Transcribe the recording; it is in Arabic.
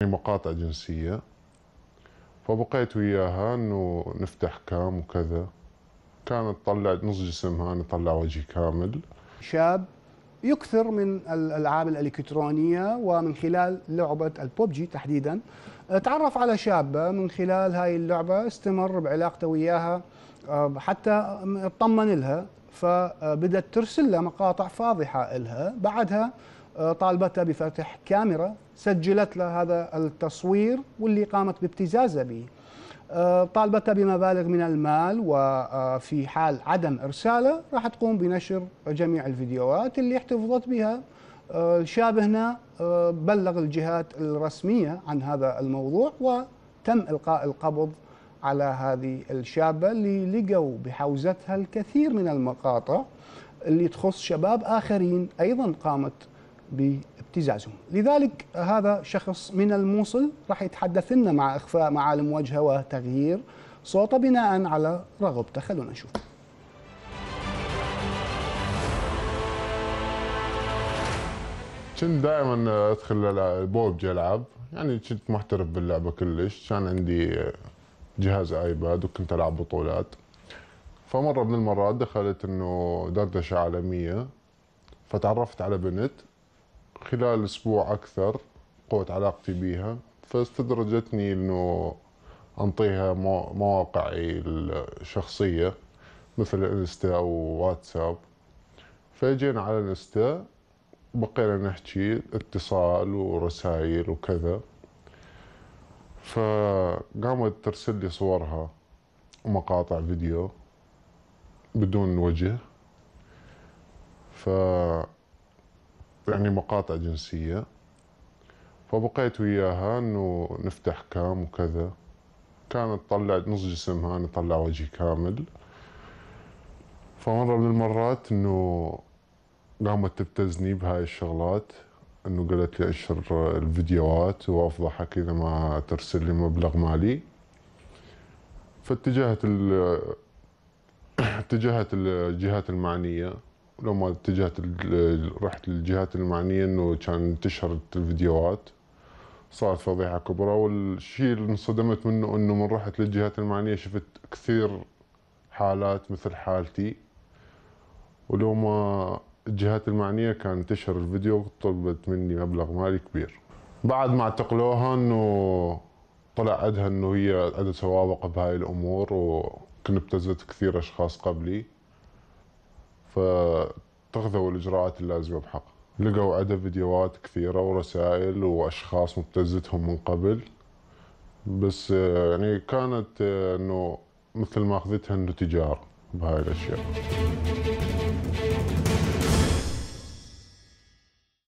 يعني مقاطع جنسية فبقيت وياها انه نفتح كام وكذا كانت تطلع نص جسمها انا طلع وجهي كامل شاب يكثر من الالعاب الالكترونيه ومن خلال لعبه الببجي تحديدا تعرف على شابه من خلال هاي اللعبه استمر بعلاقته وياها آه، حتى اطمن لها فبدت ترسل له مقاطع فاضحه لها بعدها آه، طالبتها بفتح كاميرا سجلت لها هذا التصوير واللي قامت بابتزازه به آه، طالبتها بمبالغ من المال وفي آه، حال عدم ارساله راح تقوم بنشر جميع الفيديوهات اللي احتفظت بها الشاب هنا بلغ الجهات الرسميه عن هذا الموضوع وتم القاء القبض على هذه الشابه اللي لقوا بحوزتها الكثير من المقاطع اللي تخص شباب اخرين ايضا قامت بابتزازهم لذلك هذا شخص من الموصل راح يتحدث لنا مع إخفاء معالم وجهه وتغيير صوته بناء على رغبته خلونا نشوف كنت دائما ادخل البوبجي العب يعني كنت محترف باللعبه كلش كان عندي جهاز ايباد وكنت العب بطولات فمره من المرات دخلت انه دردشه عالميه فتعرفت على بنت خلال اسبوع اكثر قوه علاقتي بيها فاستدرجتني انه انطيها مواقعي الشخصيه مثل انستا وواتساب فجينا على انستا بقينا نحكي اتصال ورسائل وكذا فقامت ترسل لي صورها ومقاطع فيديو بدون وجه ف يعني مقاطع جنسية فبقيت وياها انه نفتح كام وكذا كانت تطلع نص جسمها انا اطلع وجهي كامل فمرة من المرات انه قامت تبتزني بهاي الشغلات انه قالت لي انشر الفيديوهات وافضحك اذا ما ترسل لي مبلغ مالي فاتجهت اتجهت الجهات المعنية لما اتجهت رحت للجهات المعنيه انه كان انتشرت الفيديوهات صارت فضيحه كبرى والشيء اللي انصدمت منه انه من رحت للجهات المعنيه شفت كثير حالات مثل حالتي ولو ما الجهات المعنيه كان انتشر الفيديو طلبت مني مبلغ مالي كبير بعد ما اعتقلوها انه طلع عندها انه هي عندها سوابق بهاي الامور وكنت ابتزت كثير اشخاص قبلي فاتخذوا الإجراءات اللازمة بحق لقوا عدد فيديوهات كثيرة ورسائل وأشخاص مبتزتهم من قبل بس آه، يعني كانت آه، انه مثل ما اخذتها انه تجاره بهاي الاشياء